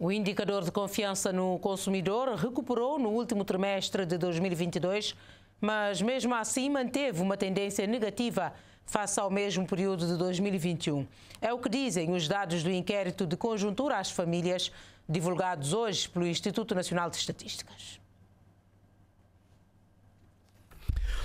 O indicador de confiança no consumidor recuperou no último trimestre de 2022, mas mesmo assim manteve uma tendência negativa face ao mesmo período de 2021. É o que dizem os dados do inquérito de conjuntura às famílias, divulgados hoje pelo Instituto Nacional de Estatísticas.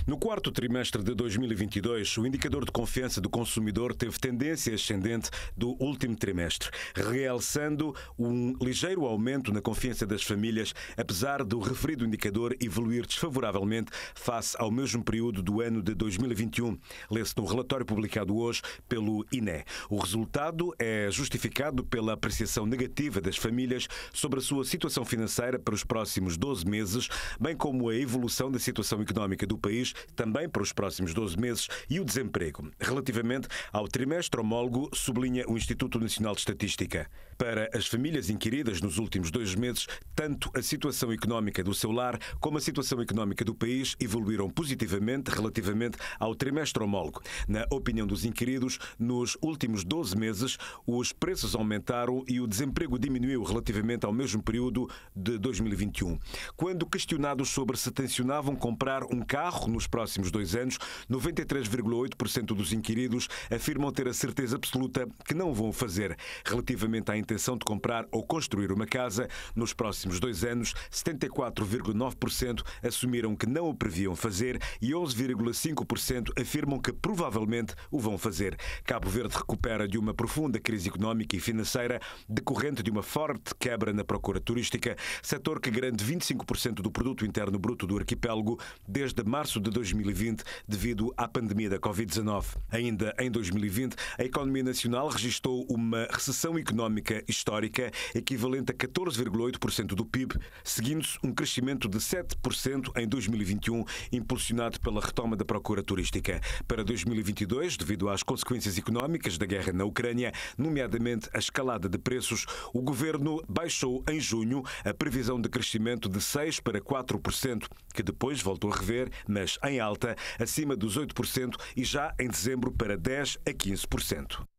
No quarto trimestre de 2022, o indicador de confiança do consumidor teve tendência ascendente do último trimestre, realçando um ligeiro aumento na confiança das famílias, apesar do referido indicador evoluir desfavoravelmente face ao mesmo período do ano de 2021, lê-se no relatório publicado hoje pelo INE. O resultado é justificado pela apreciação negativa das famílias sobre a sua situação financeira para os próximos 12 meses, bem como a evolução da situação económica do país também para os próximos 12 meses e o desemprego. Relativamente ao trimestre homólogo, sublinha o Instituto Nacional de Estatística. Para as famílias inquiridas nos últimos dois meses, tanto a situação económica do seu lar como a situação económica do país evoluíram positivamente relativamente ao trimestre homólogo. Na opinião dos inquiridos, nos últimos 12 meses, os preços aumentaram e o desemprego diminuiu relativamente ao mesmo período de 2021. Quando questionados sobre se tensionavam comprar um carro nos próximos dois anos, 93,8% dos inquiridos afirmam ter a certeza absoluta que não vão fazer. Relativamente à intenção de comprar ou construir uma casa, nos próximos dois anos, 74,9% assumiram que não o previam fazer e 11,5% afirmam que provavelmente o vão fazer. Cabo Verde recupera de uma profunda crise económica e financeira decorrente de uma forte quebra na procura turística, setor que garante 25% do produto interno bruto do arquipélago desde março de 2020 devido à pandemia da Covid-19. Ainda em 2020, a economia nacional registrou uma recessão económica histórica equivalente a 14,8% do PIB, seguindo-se um crescimento de 7% em 2021, impulsionado pela retoma da procura turística. Para 2022, devido às consequências económicas da guerra na Ucrânia, nomeadamente a escalada de preços, o governo baixou em junho a previsão de crescimento de 6 para 4%, que depois voltou a rever, mas em alta, acima dos 8% e já em dezembro para 10% a 15%.